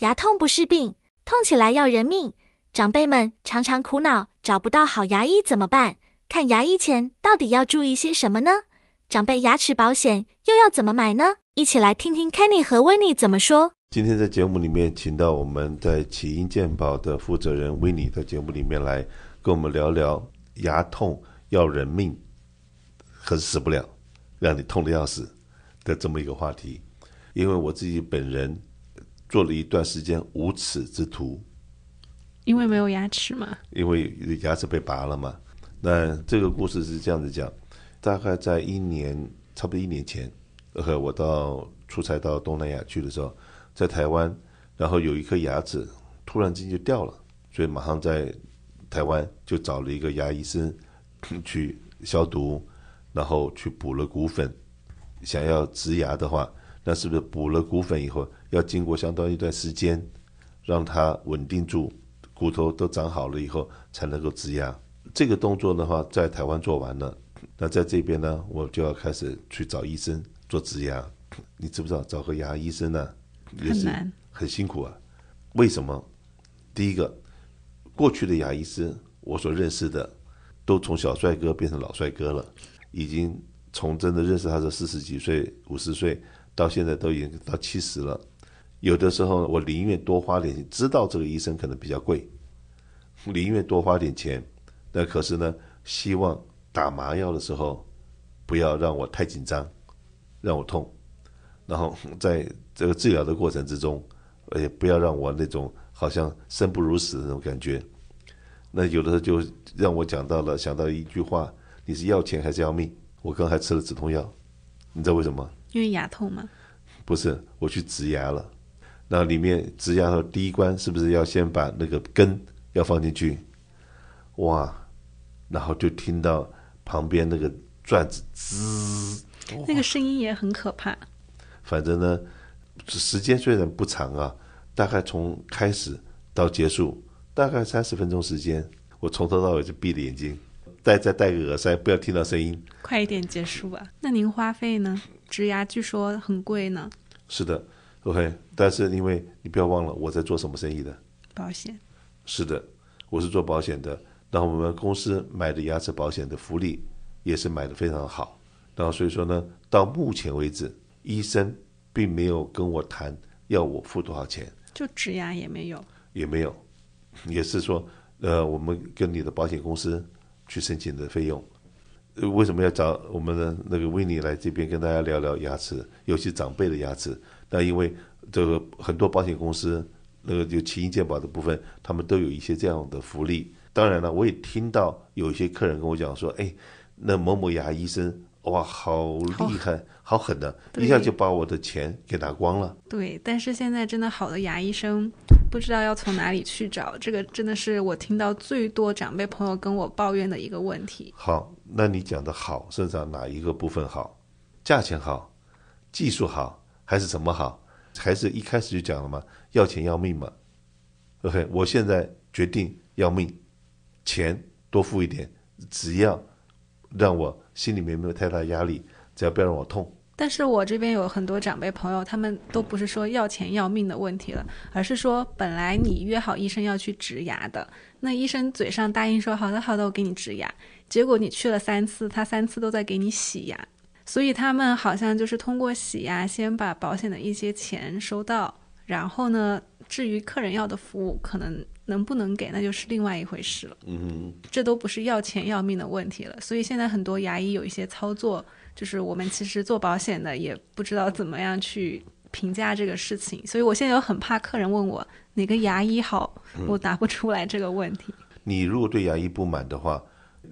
牙痛不是病，痛起来要人命。长辈们常常苦恼找不到好牙医怎么办？看牙医前到底要注意些什么呢？长辈牙齿保险又要怎么买呢？一起来听听 Kenny 和 Winnie 怎么说。今天在节目里面，请到我们在启英健保的负责人 Winnie 在节目里面来跟我们聊聊牙痛要人命，可是死不了，让你痛的要死的这么一个话题。因为我自己本人。做了一段时间无齿之徒，因为没有牙齿嘛，因为牙齿被拔了嘛。那这个故事是这样子讲：，大概在一年，差不多一年前，呃，我到出差到东南亚去的时候，在台湾，然后有一颗牙齿突然间就掉了，所以马上在台湾就找了一个牙医生 去消毒，然后去补了骨粉，想要植牙的话。那是不是补了骨粉以后，要经过相当一段时间，让它稳定住，骨头都长好了以后才能够植牙。这个动作的话，在台湾做完了，那在这边呢，我就要开始去找医生做植牙。你知不知道，找个牙医生呢，也是很辛苦啊。为什么？第一个，过去的牙医师，我所认识的，都从小帅哥变成老帅哥了，已经从真的认识他是四十几岁、五十岁。到现在都已经到七十了，有的时候我宁愿多花点，知道这个医生可能比较贵，宁愿多花点钱。那可是呢，希望打麻药的时候不要让我太紧张，让我痛，然后在这个治疗的过程之中，哎，不要让我那种好像生不如死的那种感觉。那有的时候就让我讲到了，想到一句话：你是要钱还是要命？我刚还吃了止痛药，你知道为什么？因为牙痛吗？不是，我去植牙了。那里面植牙的第一关是不是要先把那个根要放进去？哇！然后就听到旁边那个转子滋，那个声音也很可怕。反正呢，时间虽然不长啊，大概从开始到结束大概三十分钟时间，我从头到尾就闭着眼睛。戴再戴个耳塞，不要听到声音。快一点结束吧。那您花费呢？植牙据说很贵呢。是的，OK。但是因为你不要忘了，我在做什么生意的？保险。是的，我是做保险的。然后我们公司买的牙齿保险的福利也是买的非常好。然后所以说呢，到目前为止，医生并没有跟我谈要我付多少钱。就植牙也没有？也没有，也是说，呃，我们跟你的保险公司。去申请的费用，为什么要找我们的那个维尼来这边跟大家聊聊牙齿，尤其长辈的牙齿。那因为这个很多保险公司那个就全民健保的部分，他们都有一些这样的福利。当然了，我也听到有一些客人跟我讲说，哎，那某某牙医生。哇，好厉害，好狠的，一下就把我的钱给拿光了。对，但是现在真的好的牙医生，不知道要从哪里去找，这个真的是我听到最多长辈朋友跟我抱怨的一个问题。好，那你讲的好是上哪一个部分好？价钱好，技术好，还是什么好？还是一开始就讲了吗？要钱要命嘛。o k 我现在决定要命，钱多付一点，只要让我。心里面没有太大压力，只要不要让我痛。但是我这边有很多长辈朋友，他们都不是说要钱要命的问题了，而是说本来你约好医生要去植牙的，那医生嘴上答应说好的好的，我给你植牙，结果你去了三次，他三次都在给你洗牙，所以他们好像就是通过洗牙先把保险的一些钱收到，然后呢。至于客人要的服务可能能不能给，那就是另外一回事了。嗯，这都不是要钱要命的问题了。所以现在很多牙医有一些操作，就是我们其实做保险的也不知道怎么样去评价这个事情。所以我现在又很怕客人问我哪个牙医好，我答不出来这个问题。你如果对牙医不满的话，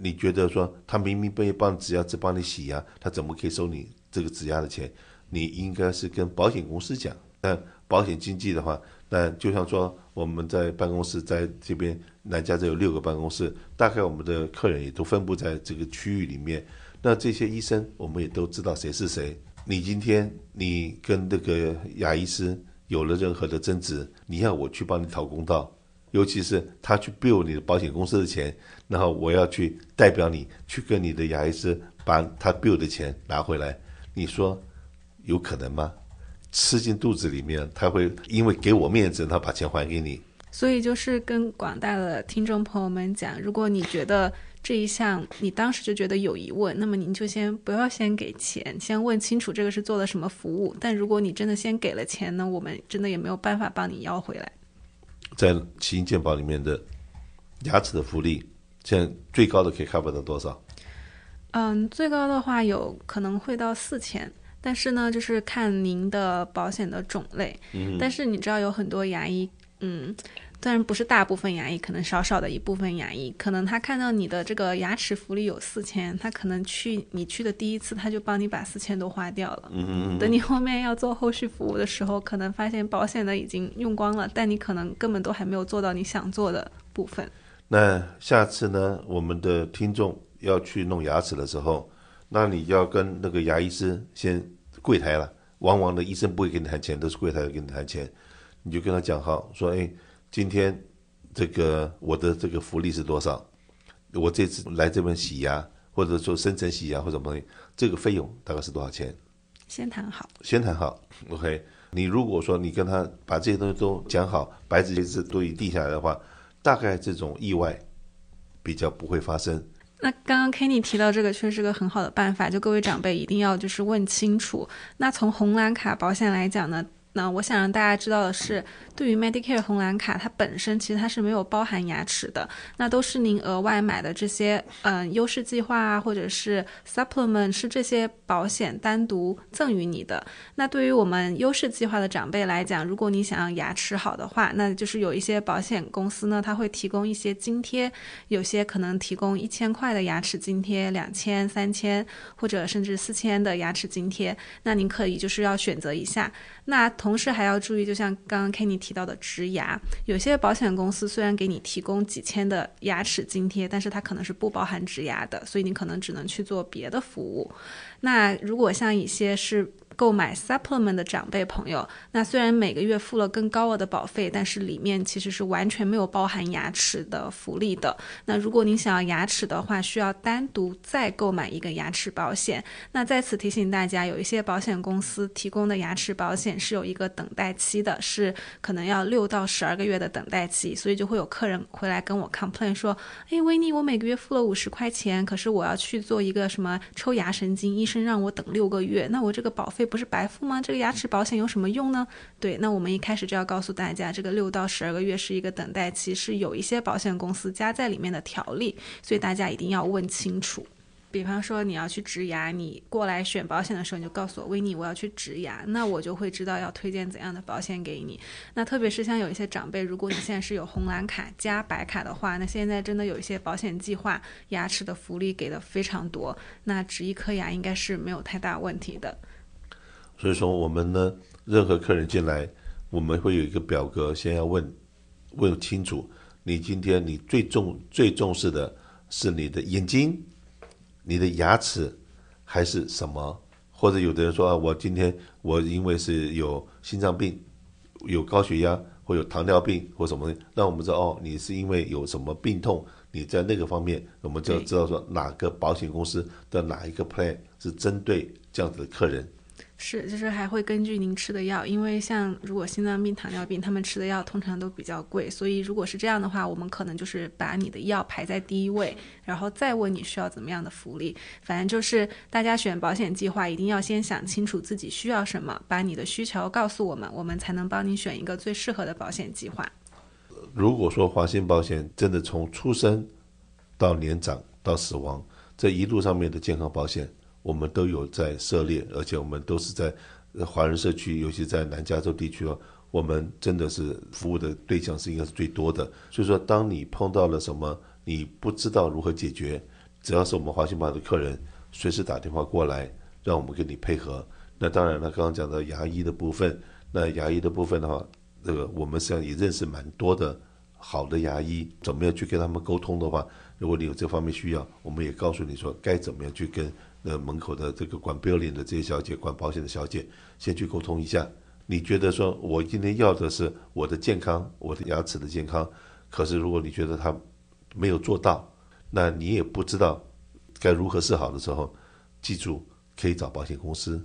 你觉得说他明明被帮只牙只帮你洗牙，他怎么可以收你这个只牙的钱？你应该是跟保险公司讲。但保险经纪的话。那就像说，我们在办公室在这边南加州有六个办公室，大概我们的客人也都分布在这个区域里面。那这些医生，我们也都知道谁是谁。你今天你跟那个牙医师有了任何的争执，你要我去帮你讨公道，尤其是他去 bill 你的保险公司的钱，然后我要去代表你去跟你的牙医师把他 bill 的钱拿回来，你说有可能吗？吃进肚子里面，他会因为给我面子，他把钱还给你。所以就是跟广大的听众朋友们讲，如果你觉得这一项你当时就觉得有疑问，那么您就先不要先给钱，先问清楚这个是做了什么服务。但如果你真的先给了钱，呢，我们真的也没有办法帮你要回来。在奇安健保里面的牙齿的福利，现在最高的可以 cover 到多少？嗯，最高的话有可能会到四千。但是呢，就是看您的保险的种类。嗯。但是你知道有很多牙医，嗯，当然不是大部分牙医，可能少少的一部分牙医，可能他看到你的这个牙齿福利有四千，他可能去你去的第一次，他就帮你把四千都花掉了。嗯等你后面要做后续服务的时候，可能发现保险的已经用光了，但你可能根本都还没有做到你想做的部分。那下次呢？我们的听众要去弄牙齿的时候。那你要跟那个牙医师先柜台了，往往的医生不会跟你谈钱，都是柜台跟你谈钱。你就跟他讲好，说哎，今天这个我的这个福利是多少？我这次来这边洗牙，或者说深层洗牙或者什么，这个费用大概是多少钱？先谈好。先谈好，OK。你如果说你跟他把这些东西都讲好，白纸黑字都已定下来的话，大概这种意外比较不会发生。那刚刚 Kenny 提到这个确实是个很好的办法，就各位长辈一定要就是问清楚。那从红蓝卡保险来讲呢？那我想让大家知道的是，对于 Medicare 红蓝卡，它本身其实它是没有包含牙齿的，那都是您额外买的这些，嗯，优势计划啊，或者是 Supplement，是这些保险单独赠予你的。那对于我们优势计划的长辈来讲，如果你想要牙齿好的话，那就是有一些保险公司呢，它会提供一些津贴，有些可能提供一千块的牙齿津贴，两千、三千，或者甚至四千的牙齿津贴。那您可以就是要选择一下，那同。同时还要注意，就像刚刚 Kenny 提到的植牙，有些保险公司虽然给你提供几千的牙齿津贴，但是它可能是不包含植牙的，所以你可能只能去做别的服务。那如果像一些是。购买 supplement 的长辈朋友，那虽然每个月付了更高额的保费，但是里面其实是完全没有包含牙齿的福利的。那如果您想要牙齿的话，需要单独再购买一个牙齿保险。那在此提醒大家，有一些保险公司提供的牙齿保险是有一个等待期的，是可能要六到十二个月的等待期，所以就会有客人回来跟我 complain 说：“哎，维尼，我每个月付了五十块钱，可是我要去做一个什么抽牙神经，医生让我等六个月，那我这个保费。”不是白付吗？这个牙齿保险有什么用呢？对，那我们一开始就要告诉大家，这个六到十二个月是一个等待期，是有一些保险公司加在里面的条例，所以大家一定要问清楚。比方说你要去植牙，你过来选保险的时候，你就告诉我维尼，我要去植牙，那我就会知道要推荐怎样的保险给你。那特别是像有一些长辈，如果你现在是有红蓝卡加白卡的话，那现在真的有一些保险计划，牙齿的福利给的非常多，那植一颗牙应该是没有太大问题的。所以说，我们呢，任何客人进来，我们会有一个表格，先要问，问清楚你今天你最重最重视的是你的眼睛，你的牙齿还是什么？或者有的人说啊，我今天我因为是有心脏病、有高血压或有糖尿病或什么，那我们知道哦，你是因为有什么病痛，你在那个方面，我们就要知道说哪个保险公司的哪一个 plan 是针对这样子的客人。是，就是还会根据您吃的药，因为像如果心脏病、糖尿病，他们吃的药通常都比较贵，所以如果是这样的话，我们可能就是把你的药排在第一位，然后再问你需要怎么样的福利。反正就是大家选保险计划，一定要先想清楚自己需要什么，把你的需求告诉我们，我们才能帮你选一个最适合的保险计划。如果说华信保险真的从出生到年长到死亡这一路上面的健康保险。我们都有在涉猎，而且我们都是在华人社区，尤其在南加州地区哦。我们真的是服务的对象是应该是最多的。所以说，当你碰到了什么你不知道如何解决，只要是我们华信办的客人，随时打电话过来，让我们跟你配合。那当然了，刚刚讲的牙医的部分，那牙医的部分的话，这个我们实际上也认识蛮多的好的牙医，怎么样去跟他们沟通的话，如果你有这方面需要，我们也告诉你说该怎么样去跟。呃门口的这个管 billing 的这些小姐，管保险的小姐，先去沟通一下。你觉得说我今天要的是我的健康，我的牙齿的健康，可是如果你觉得他没有做到，那你也不知道该如何是好的时候，记住可以找保险公司。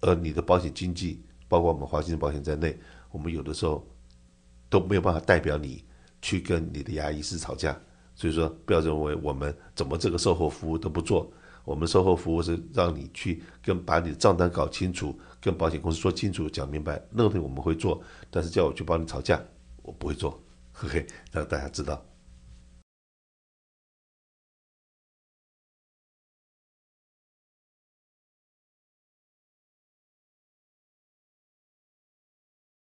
而你的保险经纪，包括我们华信保险在内，我们有的时候都没有办法代表你去跟你的牙医师吵架。所以说，不要认为我们怎么这个售后服务都不做。我们售后服务是让你去跟把你的账单搞清楚，跟保险公司说清楚、讲明白，那个东西我们会做。但是叫我去帮你吵架，我不会做，嘿嘿，让大家知道。